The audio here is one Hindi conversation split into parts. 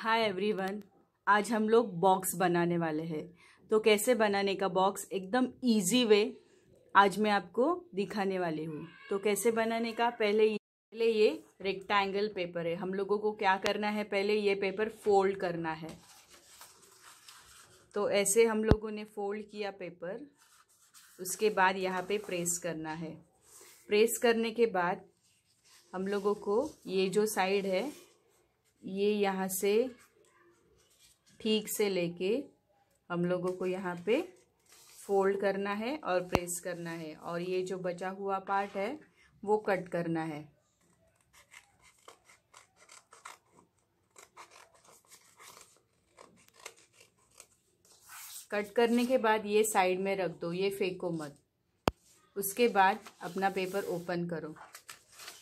हाय एवरीवन आज हम लोग बॉक्स बनाने वाले हैं तो कैसे बनाने का बॉक्स एकदम इजी वे आज मैं आपको दिखाने वाली हूँ तो कैसे बनाने का पहले ये पहले ये रेक्टेंगल पेपर है हम लोगों को क्या करना है पहले ये पेपर फोल्ड करना है तो ऐसे हम लोगों ने फोल्ड किया पेपर उसके बाद यहाँ पे प्रेस करना है प्रेस करने के बाद हम लोगों को ये जो साइड है ये यहाँ से ठीक से लेके हम लोगों को यहाँ पे फोल्ड करना है और प्रेस करना है और ये जो बचा हुआ पार्ट है वो कट करना है कट करने के बाद ये साइड में रख दो ये फेंको मत उसके बाद अपना पेपर ओपन करो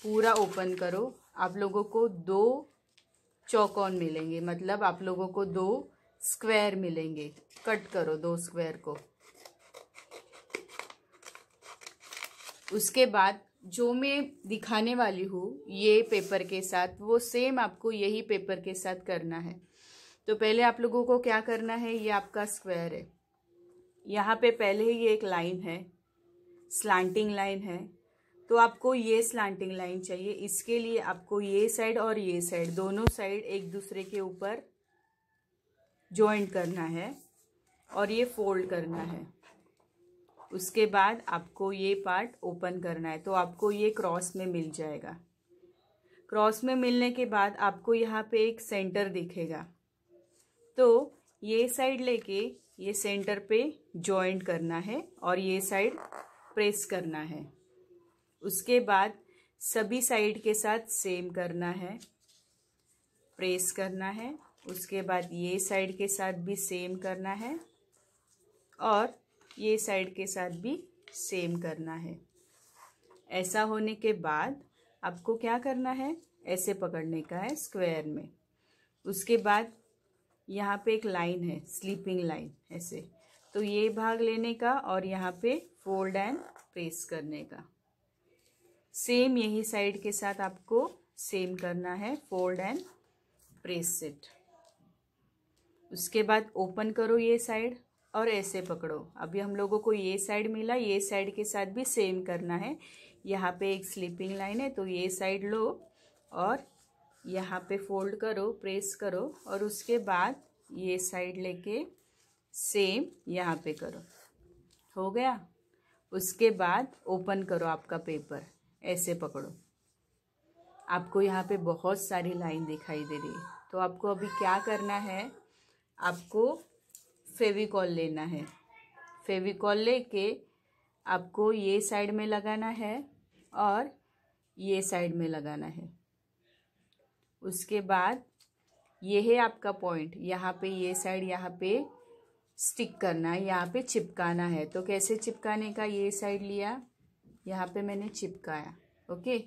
पूरा ओपन करो आप लोगों को दो चौकोन मिलेंगे मतलब आप लोगों को दो स्क्वायर मिलेंगे कट करो दो स्क्वायर को उसके बाद जो मैं दिखाने वाली हूँ ये पेपर के साथ वो सेम आपको यही पेपर के साथ करना है तो पहले आप लोगों को क्या करना है ये आपका स्क्वायर है यहाँ पे पहले ही ये एक लाइन है स्लांटिंग लाइन है तो आपको ये स्लांटिंग लाइन चाहिए इसके लिए आपको ये साइड और ये साइड दोनों साइड एक दूसरे के ऊपर ज्वाइंट करना है और ये फोल्ड करना है उसके बाद आपको ये पार्ट ओपन करना है तो आपको ये क्रॉस में मिल जाएगा क्रॉस में मिलने के बाद आपको यहाँ पे एक सेंटर दिखेगा तो ये साइड लेके ये सेंटर पे जॉइंट करना है और ये साइड प्रेस करना है उसके बाद सभी साइड के साथ सेम करना है प्रेस करना है उसके बाद ये साइड के साथ भी सेम करना है और ये साइड के साथ भी सेम करना है ऐसा होने के बाद आपको क्या करना है ऐसे पकड़ने का है स्क्वायर में उसके बाद यहाँ पे एक लाइन है स्लीपिंग लाइन ऐसे तो ये भाग लेने का और यहाँ पे फोल्ड एंड प्रेस करने का सेम यही साइड के साथ आपको सेम करना है फोल्ड एंड प्रेस इट उसके बाद ओपन करो ये साइड और ऐसे पकड़ो अभी हम लोगों को ये साइड मिला ये साइड के साथ भी सेम करना है यहाँ पे एक स्लीपिंग लाइन है तो ये साइड लो और यहाँ पे फोल्ड करो प्रेस करो और उसके बाद ये साइड लेके सेम यहाँ पे करो हो गया उसके बाद ओपन करो आपका पेपर ऐसे पकड़ो आपको यहाँ पे बहुत सारी लाइन दिखाई दे रही है तो आपको अभी क्या करना है आपको फेविकॉल लेना है फेविकॉल लेके आपको ये साइड में लगाना है और ये साइड में लगाना है उसके बाद ये है आपका पॉइंट यहाँ पे ये साइड यहाँ पे स्टिक करना है यहाँ पे चिपकाना है तो कैसे चिपकाने का ये साइड लिया यहाँ पे मैंने चिपकाया ओके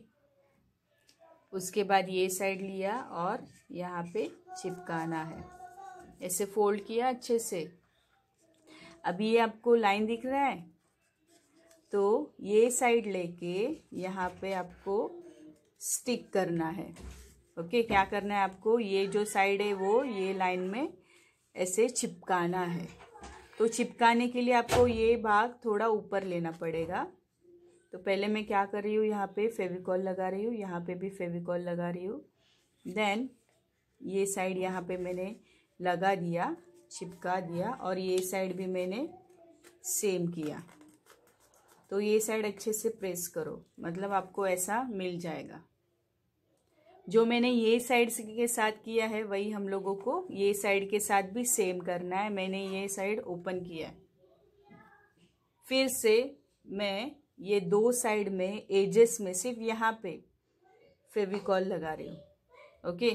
उसके बाद ये साइड लिया और यहाँ पे चिपकाना है ऐसे फोल्ड किया अच्छे से अभी ये आपको लाइन दिख रहा है तो ये साइड लेके यहाँ पे आपको स्टिक करना है ओके क्या करना है आपको ये जो साइड है वो ये लाइन में ऐसे चिपकाना है तो चिपकाने के लिए आपको ये भाग थोड़ा ऊपर लेना पड़ेगा तो पहले मैं क्या कर रही हूँ यहाँ पे फेविकॉल लगा रही हूँ यहाँ पे भी फेविकॉल लगा रही हूँ देन ये साइड यहाँ पे मैंने लगा दिया चिपका दिया और ये साइड भी मैंने सेम किया तो ये साइड अच्छे से प्रेस करो मतलब आपको ऐसा मिल जाएगा जो मैंने ये साइड के साथ किया है वही हम लोगों को ये साइड के साथ भी सेम करना है मैंने ये साइड ओपन किया है फिर से मैं ये दो साइड में एजेस में सिर्फ यहाँ पे फेविकॉल लगा रही हूँ ओके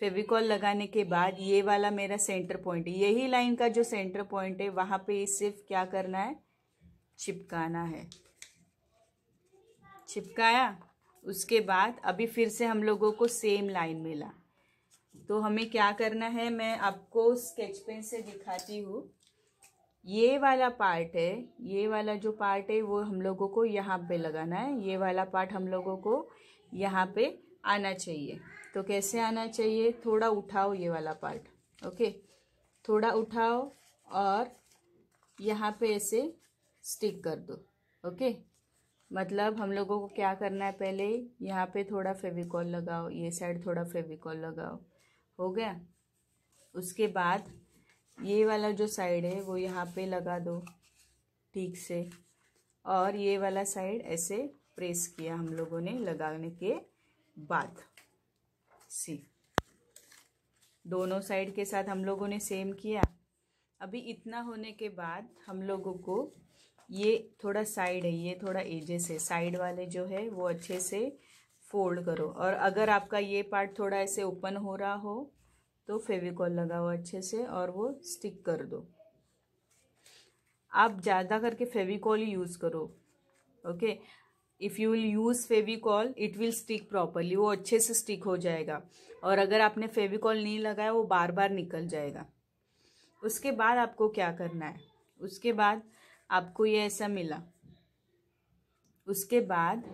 फेविकॉल लगाने के बाद ये वाला मेरा सेंटर पॉइंट यही लाइन का जो सेंटर पॉइंट है वहाँ पे सिर्फ क्या करना है चिपकाना है चिपकाया उसके बाद अभी फिर से हम लोगों को सेम लाइन मिला तो हमें क्या करना है मैं आपको स्केच पेन से दिखाती हूँ ये वाला पार्ट है ये वाला जो पार्ट है वो हम लोगों को यहाँ पे लगाना है ये वाला पार्ट हम लोगों को यहाँ पे आना चाहिए तो कैसे आना चाहिए थोड़ा उठाओ ये वाला पार्ट ओके थोड़ा उठाओ और यहाँ पे ऐसे स्टिक कर दो ओके मतलब हम लोगों को क्या करना है पहले यहाँ पे थोड़ा फेविकॉल लगाओ ये साइड थोड़ा फेविकॉल लगाओ हो गया उसके बाद ये वाला जो साइड है वो यहाँ पे लगा दो ठीक से और ये वाला साइड ऐसे प्रेस किया हम लोगों ने लगाने के बाद सी दोनों साइड के साथ हम लोगों ने सेम किया अभी इतना होने के बाद हम लोगों को ये थोड़ा साइड है ये थोड़ा एजेस है साइड वाले जो है वो अच्छे से फोल्ड करो और अगर आपका ये पार्ट थोड़ा ऐसे ओपन हो रहा हो तो फेविकॉल लगाओ अच्छे से और वो स्टिक कर दो आप ज़्यादा करके फेविकॉल यूज़ करो okay if you will use Fevicol it will stick properly वो अच्छे से स्टिक हो जाएगा और अगर आपने फेविकॉल नहीं लगाया वो बार बार निकल जाएगा उसके बाद आपको क्या करना है उसके बाद आपको ये ऐसा मिला उसके बाद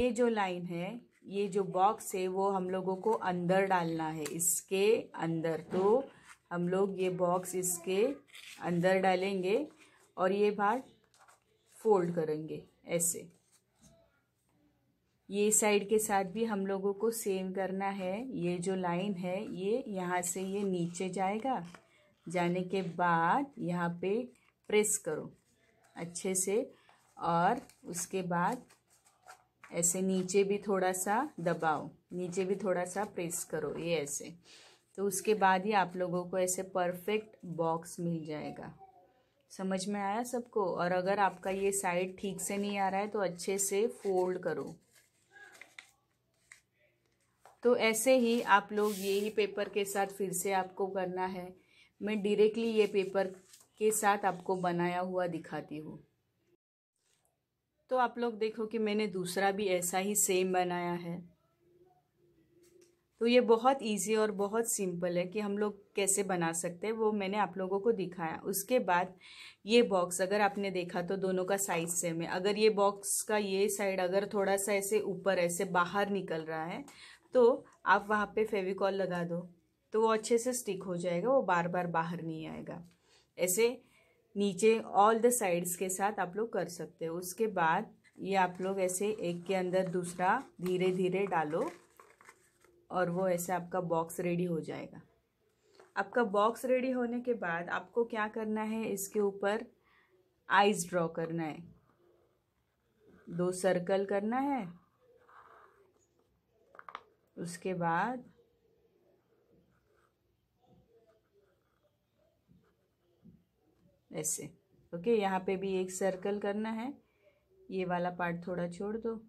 ये जो लाइन है ये जो बॉक्स है वो हम लोगों को अंदर डालना है इसके अंदर तो हम लोग ये बॉक्स इसके अंदर डालेंगे और ये भाग फोल्ड करेंगे ऐसे ये साइड के साथ भी हम लोगों को सेम करना है ये जो लाइन है ये यहाँ से ये नीचे जाएगा जाने के बाद यहाँ पे प्रेस करो अच्छे से और उसके बाद ऐसे नीचे भी थोड़ा सा दबाओ नीचे भी थोड़ा सा प्रेस करो ये ऐसे तो उसके बाद ही आप लोगों को ऐसे परफेक्ट बॉक्स मिल जाएगा समझ में आया सबको और अगर आपका ये साइड ठीक से नहीं आ रहा है तो अच्छे से फोल्ड करो तो ऐसे ही आप लोग ये ही पेपर के साथ फिर से आपको करना है मैं डायरेक्टली ये पेपर के साथ आपको बनाया हुआ दिखाती हूँ तो आप लोग देखो कि मैंने दूसरा भी ऐसा ही सेम बनाया है तो ये बहुत इजी और बहुत सिंपल है कि हम लोग कैसे बना सकते हैं वो मैंने आप लोगों को दिखाया उसके बाद ये बॉक्स अगर आपने देखा तो दोनों का साइज सेम है अगर ये बॉक्स का ये साइड अगर थोड़ा सा ऐसे ऊपर ऐसे बाहर निकल रहा है तो आप वहाँ पे फेविकॉल लगा दो तो वो अच्छे से स्टिक हो जाएगा वो बार बार बाहर नहीं आएगा ऐसे नीचे ऑल द साइड्स के साथ आप लोग कर सकते हो उसके बाद ये आप लोग ऐसे एक के अंदर दूसरा धीरे धीरे डालो और वो ऐसे आपका बॉक्स रेडी हो जाएगा आपका बॉक्स रेडी होने के बाद आपको क्या करना है इसके ऊपर आइज ड्रॉ करना है दो सर्कल करना है उसके बाद ऐसे ओके यहाँ पे भी एक सर्कल करना है ये वाला पार्ट थोड़ा छोड़ दो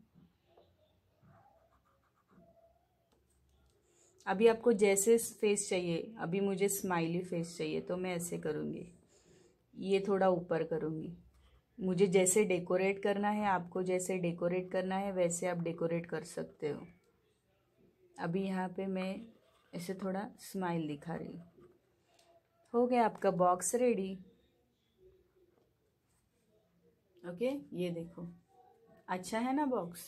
अभी आपको जैसे फेस चाहिए अभी मुझे स्माइली फेस चाहिए तो मैं ऐसे करूँगी ये थोड़ा ऊपर करूँगी मुझे जैसे डेकोरेट करना है आपको जैसे डेकोरेट करना है वैसे आप डेकोरेट कर सकते हो अभी यहाँ पे मैं ऐसे थोड़ा स्माइल दिखा रही हूँ हो गया आपका बॉक्स रेडी ओके ये देखो अच्छा है ना बॉक्स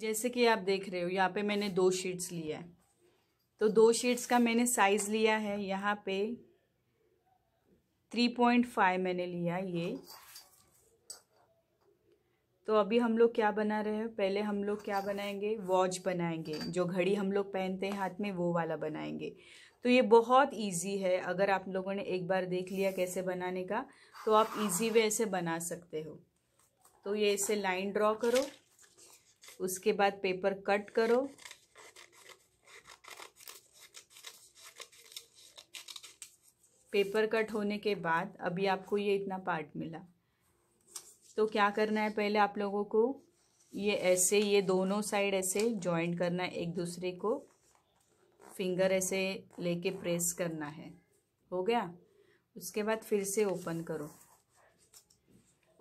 जैसे कि आप देख रहे हो यहाँ पे मैंने दो शीट्स लिया है तो दो शीट्स का मैंने साइज लिया है यहाँ पे थ्री पॉइंट फाइव मैंने लिया ये तो अभी हम लोग क्या बना रहे हैं पहले हम लोग क्या बनाएंगे वॉच बनाएंगे जो घड़ी हम लोग पहनते हैं हाथ में वो वाला बनाएंगे तो ये बहुत इजी है अगर आप लोगों ने एक बार देख लिया कैसे बनाने का तो आप इजी वे ऐसे बना सकते हो तो ये ऐसे लाइन ड्रॉ करो उसके बाद पेपर कट करो पेपर कट होने के बाद अभी आपको ये इतना पार्ट मिला तो क्या करना है पहले आप लोगों को ये ऐसे ये दोनों साइड ऐसे जॉइंट करना है एक दूसरे को फिंगर ऐसे लेके प्रेस करना है हो गया उसके बाद फिर से ओपन करो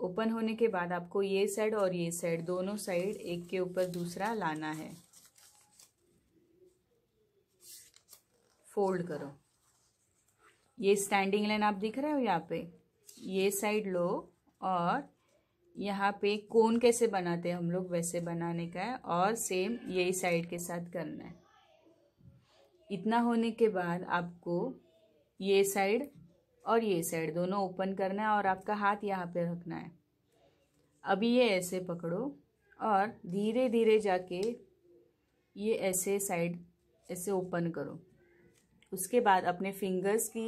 ओपन होने के बाद आपको ये साइड और ये साइड दोनों साइड एक के ऊपर दूसरा लाना है फोल्ड करो ये स्टैंडिंग लाइन आप दिख रहे हो यहाँ पे ये साइड लो और यहाँ पे कोन कैसे बनाते हैं हम लोग वैसे बनाने का है और सेम यही साइड के साथ करना है इतना होने के बाद आपको ये साइड और ये साइड दोनों ओपन करना है और आपका हाथ यहाँ पे रखना है अभी ये ऐसे पकड़ो और धीरे धीरे जाके ये ऐसे साइड ऐसे ओपन करो उसके बाद अपने फिंगर्स की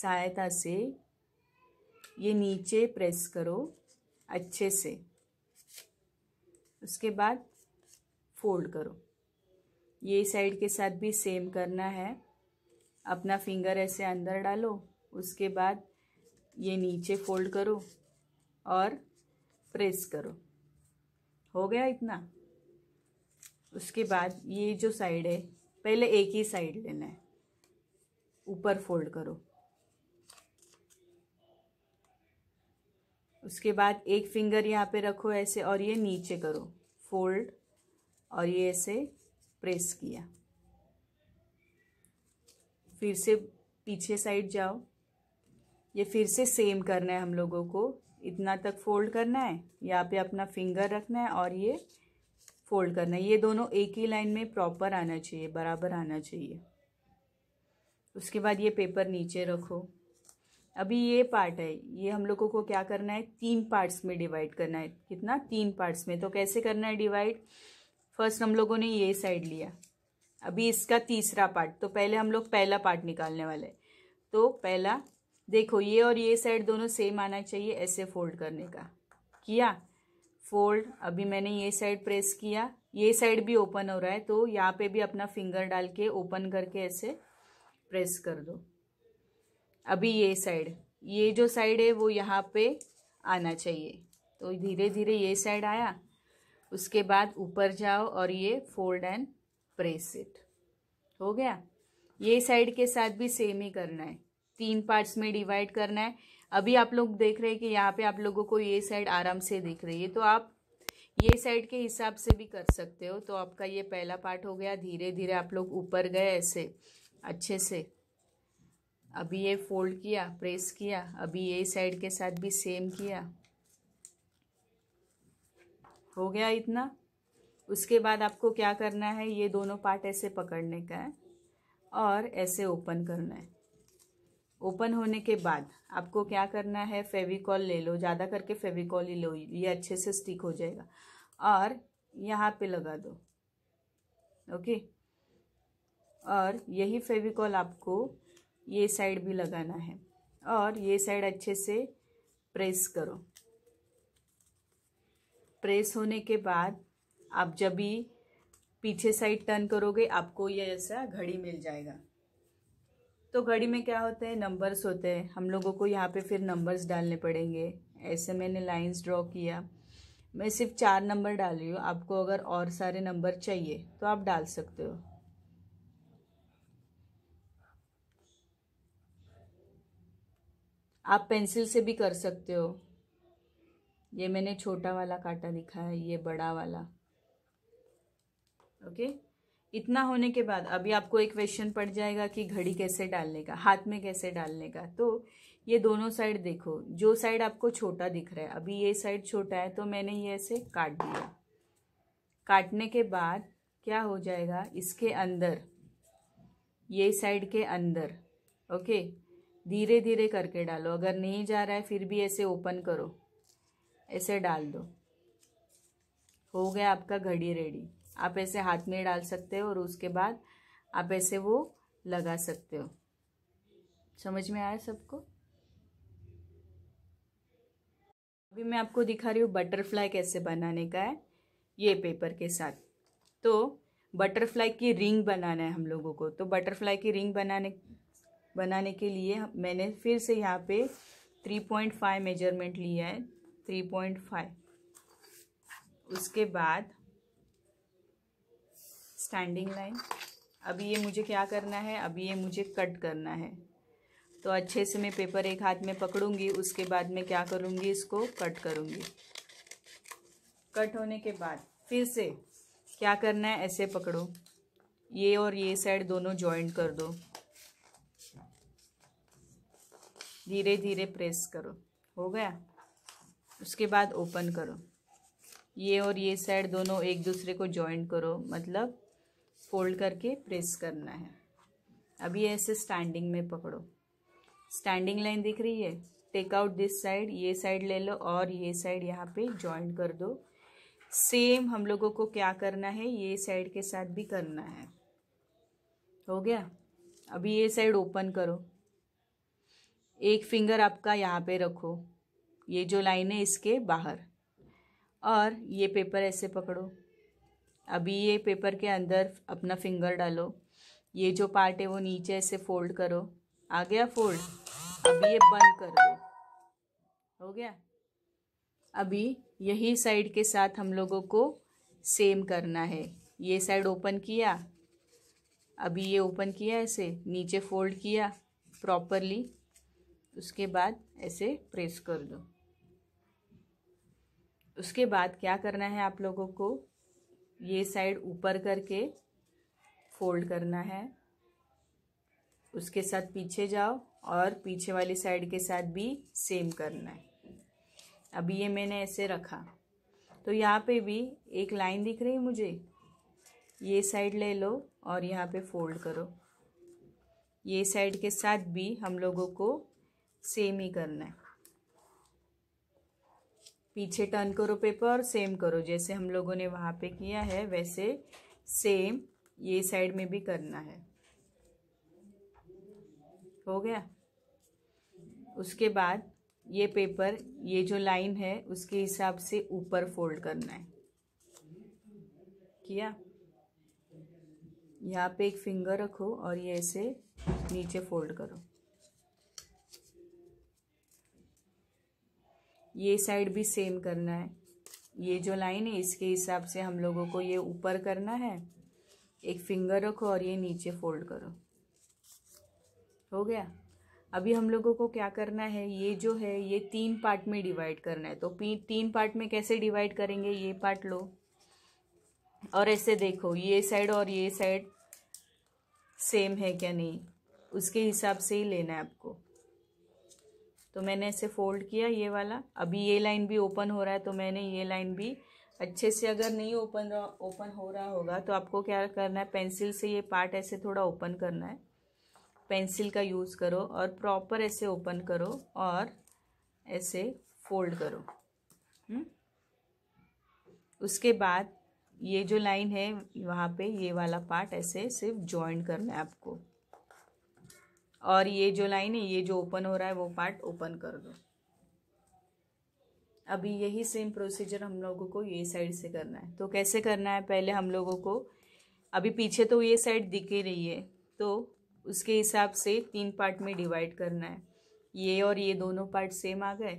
सहायता से ये नीचे प्रेस करो अच्छे से उसके बाद फोल्ड करो ये साइड के साथ भी सेम करना है अपना फिंगर ऐसे अंदर डालो उसके बाद ये नीचे फोल्ड करो और प्रेस करो हो गया इतना उसके बाद ये जो साइड है पहले एक ही साइड लेना है ऊपर फोल्ड करो उसके बाद एक फिंगर यहाँ पे रखो ऐसे और ये नीचे करो फोल्ड और ये ऐसे प्रेस किया फिर से पीछे साइड जाओ ये फिर से सेम करना है हम लोगों को इतना तक फोल्ड करना है यहाँ पे अपना फिंगर रखना है और ये फोल्ड करना है ये दोनों एक ही लाइन में प्रॉपर आना चाहिए बराबर आना चाहिए उसके बाद ये पेपर नीचे रखो अभी ये पार्ट है ये हम लोगों को क्या करना है तीन पार्ट्स में डिवाइड करना है कितना तीन पार्ट्स में तो कैसे करना है डिवाइड फर्स्ट हम लोगों ने ये साइड लिया अभी इसका तीसरा पार्ट तो पहले हम लोग पहला पार्ट निकालने वाले तो पहला देखो ये और ये साइड दोनों सेम आना चाहिए ऐसे फोल्ड करने का किया फोल्ड अभी मैंने ये साइड प्रेस किया ये साइड भी ओपन हो रहा है तो यहाँ पे भी अपना फिंगर डाल के ओपन करके ऐसे प्रेस कर दो अभी ये साइड ये जो साइड है वो यहाँ पे आना चाहिए तो धीरे धीरे ये साइड आया उसके बाद ऊपर जाओ और ये फोल्ड एंड प्रेस इट हो गया ये साइड के साथ भी सेम ही करना है तीन पार्ट्स में डिवाइड करना है अभी आप लोग देख रहे हैं कि यहाँ पे आप लोगों को ये साइड आराम से दिख रही है तो आप ये साइड के हिसाब से भी कर सकते हो तो आपका ये पहला पार्ट हो गया धीरे धीरे आप लोग ऊपर गए ऐसे अच्छे से अभी ये फोल्ड किया प्रेस किया अभी ये साइड के साथ भी सेम किया हो गया इतना उसके बाद आपको क्या करना है ये दोनों पार्ट ऐसे पकड़ने का है और ऐसे ओपन करना है ओपन होने के बाद आपको क्या करना है फेविकॉल ले लो ज़्यादा करके फेविकॉल ही लो ये अच्छे से स्टिक हो जाएगा और यहाँ पे लगा दो ओके और यही फेविकॉल आपको ये साइड भी लगाना है और ये साइड अच्छे से प्रेस करो प्रेस होने के बाद आप जब भी पीछे साइड टर्न करोगे आपको ये ऐसा घड़ी मिल जाएगा तो घड़ी में क्या होता है नंबर्स होते हैं हम लोगों को यहाँ पे फिर नंबर्स डालने पड़ेंगे ऐसे मैंने लाइंस ड्रॉ किया मैं सिर्फ चार नंबर डाल रही हूँ आपको अगर और सारे नंबर चाहिए तो आप डाल सकते हो आप पेंसिल से भी कर सकते हो ये मैंने छोटा वाला काटा लिखा है ये बड़ा वाला ओके इतना होने के बाद अभी आपको एक क्वेश्चन पड़ जाएगा कि घड़ी कैसे डालने का हाथ में कैसे डालने का तो ये दोनों साइड देखो जो साइड आपको छोटा दिख रहा है अभी ये साइड छोटा है तो मैंने ये ऐसे काट दिया काटने के बाद क्या हो जाएगा इसके अंदर ये साइड के अंदर ओके धीरे धीरे करके डालो अगर नहीं जा रहा है फिर भी ऐसे ओपन करो ऐसे डाल दो हो गया आपका घड़ी रेडी आप ऐसे हाथ में डाल सकते हो और उसके बाद आप ऐसे वो लगा सकते हो समझ में आया सबको अभी मैं आपको दिखा रही हूँ बटरफ्लाई कैसे बनाने का है ये पेपर के साथ तो बटरफ्लाई की रिंग बनाना है हम लोगों को तो बटरफ्लाई की रिंग बनाने बनाने के लिए मैंने फिर से यहाँ पे 3.5 मेजरमेंट लिया है थ्री पॉइंट फाइव उसके बाद स्टैंडिंग लाइन अभी ये मुझे क्या करना है अभी ये मुझे कट करना है तो अच्छे से मैं पेपर एक हाथ में पकड़ूंगी उसके बाद मैं क्या करूँगी इसको कट करूंगी कट होने के बाद फिर से क्या करना है ऐसे पकड़ो ये और ये साइड दोनों जॉइंट कर दो धीरे धीरे प्रेस करो हो गया उसके बाद ओपन करो ये और ये साइड दोनों एक दूसरे को जॉइंट करो मतलब फोल्ड करके प्रेस करना है अभी ऐसे स्टैंडिंग में पकड़ो स्टैंडिंग लाइन दिख रही है टेक आउट दिस साइड ये साइड ले लो और ये साइड यहाँ पे जॉइंट कर दो सेम हम लोगों को क्या करना है ये साइड के साथ भी करना है हो गया अभी ये साइड ओपन करो एक फिंगर आपका यहाँ पे रखो ये जो लाइन है इसके बाहर और ये पेपर ऐसे पकड़ो अभी ये पेपर के अंदर अपना फिंगर डालो ये जो पार्ट है वो नीचे ऐसे फोल्ड करो आ गया फोल्ड अभी ये बंद कर दो हो गया अभी यही साइड के साथ हम लोगों को सेम करना है ये साइड ओपन किया अभी ये ओपन किया ऐसे नीचे फोल्ड किया प्रॉपरली उसके बाद ऐसे प्रेस कर दो उसके बाद क्या करना है आप लोगों को ये साइड ऊपर करके फोल्ड करना है उसके साथ पीछे जाओ और पीछे वाली साइड के साथ भी सेम करना है अभी ये मैंने ऐसे रखा तो यहाँ पे भी एक लाइन दिख रही है मुझे ये साइड ले लो और यहाँ पे फोल्ड करो ये साइड के साथ भी हम लोगों को सेम ही करना है पीछे टर्न करो पेपर और सेम करो जैसे हम लोगों ने वहाँ पे किया है वैसे सेम ये साइड में भी करना है हो गया उसके बाद ये पेपर ये जो लाइन है उसके हिसाब से ऊपर फोल्ड करना है किया यहाँ पे एक फिंगर रखो और ये ऐसे नीचे फोल्ड करो ये साइड भी सेम करना है ये जो लाइन है इसके हिसाब से हम लोगों को ये ऊपर करना है एक फिंगर रखो और ये नीचे फोल्ड करो हो गया अभी हम लोगों को क्या करना है ये जो है ये तीन पार्ट में डिवाइड करना है तो तीन पार्ट में कैसे डिवाइड करेंगे ये पार्ट लो और ऐसे देखो ये साइड और ये साइड सेम है क्या नहीं उसके हिसाब से ही लेना है आपको तो मैंने ऐसे फोल्ड किया ये वाला अभी ये लाइन भी ओपन हो रहा है तो मैंने ये लाइन भी अच्छे से अगर नहीं ओपन ओपन हो रहा होगा तो आपको क्या करना है पेंसिल से ये पार्ट ऐसे थोड़ा ओपन करना है पेंसिल का यूज़ करो और प्रॉपर ऐसे ओपन करो और ऐसे फोल्ड करो हुँ? हम्म? उसके बाद ये जो लाइन है वहाँ पे ये वाला पार्ट ऐसे सिर्फ जॉइन करना है आपको और ये जो लाइन है ये जो ओपन हो रहा है वो पार्ट ओपन कर दो अभी यही सेम प्रोसीजर हम लोगों को ये साइड से करना है तो कैसे करना है पहले हम लोगों को अभी पीछे तो ये साइड दिख ही रही है तो उसके हिसाब से तीन पार्ट में डिवाइड करना है ये और ये दोनों पार्ट सेम आ गए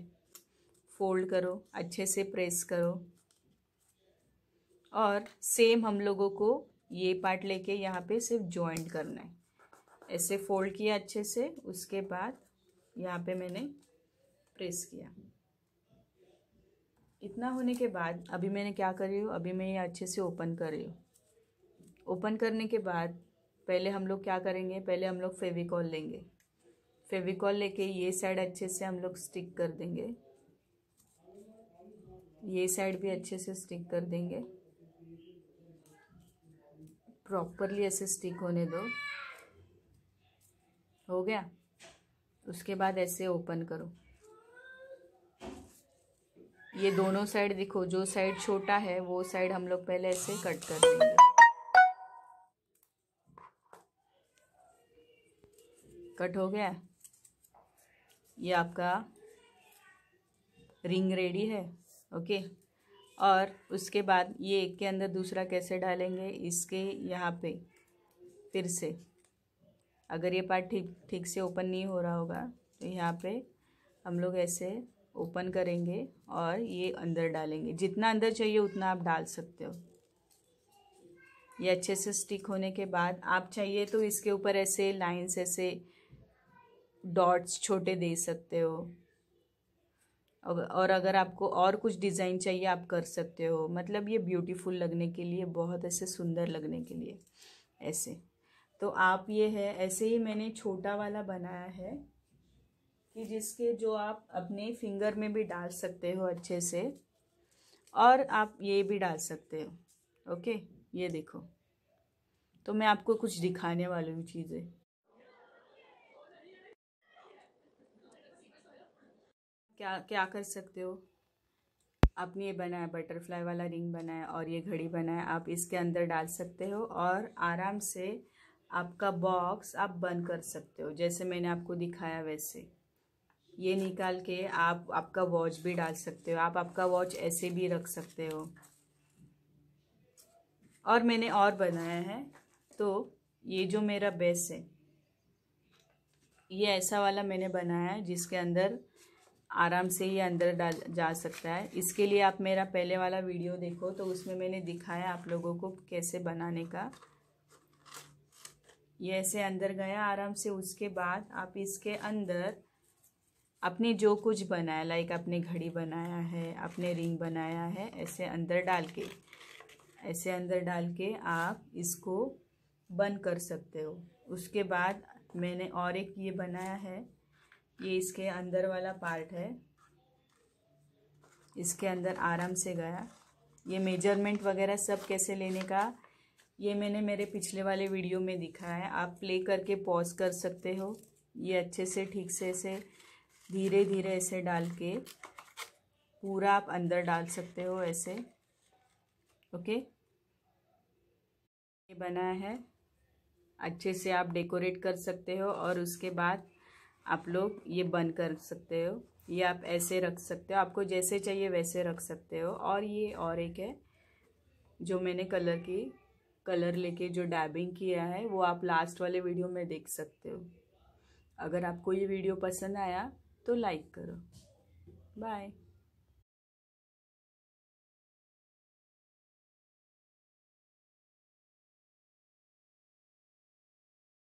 फोल्ड करो अच्छे से प्रेस करो और सेम हम लोगों को ये पार्ट लेके यहाँ पे सिर्फ ज्वाइंट करना है ऐसे फोल्ड किया अच्छे से उसके बाद यहाँ पे मैंने प्रेस किया इतना होने के बाद अभी मैंने क्या कर रही हूँ अभी मैं ये अच्छे से ओपन कर रही हूँ ओपन करने के बाद पहले हम लोग क्या करेंगे पहले हम लोग फेविकॉल लेंगे फेविकॉल लेके ये साइड अच्छे से हम लोग स्टिक कर देंगे ये साइड भी अच्छे से स्टिक कर देंगे प्रॉपरली ऐसे स्टिक होने दो हो गया उसके बाद ऐसे ओपन करो ये दोनों साइड दिखो जो साइड छोटा है वो साइड हम लोग पहले ऐसे कट कर देंगे कट हो गया ये आपका रिंग रेडी है ओके और उसके बाद ये एक के अंदर दूसरा कैसे डालेंगे इसके यहाँ पे फिर से अगर ये पार्ट ठीक ठीक से ओपन नहीं हो रहा होगा तो यहाँ पे हम लोग ऐसे ओपन करेंगे और ये अंदर डालेंगे जितना अंदर चाहिए उतना आप डाल सकते हो ये अच्छे से स्टिक होने के बाद आप चाहिए तो इसके ऊपर ऐसे लाइंस ऐसे डॉट्स छोटे दे सकते हो और अगर आपको और कुछ डिज़ाइन चाहिए आप कर सकते हो मतलब ये ब्यूटीफुल लगने के लिए बहुत ऐसे सुंदर लगने के लिए ऐसे तो आप ये है ऐसे ही मैंने छोटा वाला बनाया है कि जिसके जो आप अपने फिंगर में भी डाल सकते हो अच्छे से और आप ये भी डाल सकते हो ओके ये देखो तो मैं आपको कुछ दिखाने वाली हूँ चीज़ें क्या क्या कर सकते हो आपने ये बनाया बटरफ्लाई वाला रिंग बनाया और ये घड़ी बनाया आप इसके अंदर डाल सकते हो और आराम से आपका बॉक्स आप बंद कर सकते हो जैसे मैंने आपको दिखाया वैसे ये निकाल के आप आपका वॉच भी डाल सकते हो आप आपका वॉच ऐसे भी रख सकते हो और मैंने और बनाया है तो ये जो मेरा बेस है ये ऐसा वाला मैंने बनाया है जिसके अंदर आराम से ही अंदर डाल जा सकता है इसके लिए आप मेरा पहले वाला वीडियो देखो तो उसमें मैंने दिखाया आप लोगों को कैसे बनाने का ये ऐसे अंदर गया आराम से उसके बाद आप इसके अंदर अपने जो कुछ बनाया लाइक अपने घड़ी बनाया है अपने रिंग बनाया है ऐसे अंदर डाल के ऐसे अंदर डाल के आप इसको बंद कर सकते हो उसके बाद मैंने और एक ये बनाया है ये इसके अंदर वाला पार्ट है इसके अंदर आराम से गया ये मेजरमेंट वगैरह सब कैसे लेने का ये मैंने मेरे पिछले वाले वीडियो में दिखाया है आप प्ले करके पॉज कर सकते हो ये अच्छे से ठीक से ऐसे धीरे धीरे ऐसे डाल के पूरा आप अंदर डाल सकते हो ऐसे ओके ये बना है अच्छे से आप डेकोरेट कर सकते हो और उसके बाद आप लोग ये बंद कर सकते हो ये आप ऐसे रख सकते हो आपको जैसे चाहिए वैसे रख सकते हो और ये और एक है जो मैंने कलर की कलर लेके जो डैबिंग किया है वो आप लास्ट वाले वीडियो में देख सकते हो अगर आपको ये वीडियो पसंद आया तो लाइक करो बाय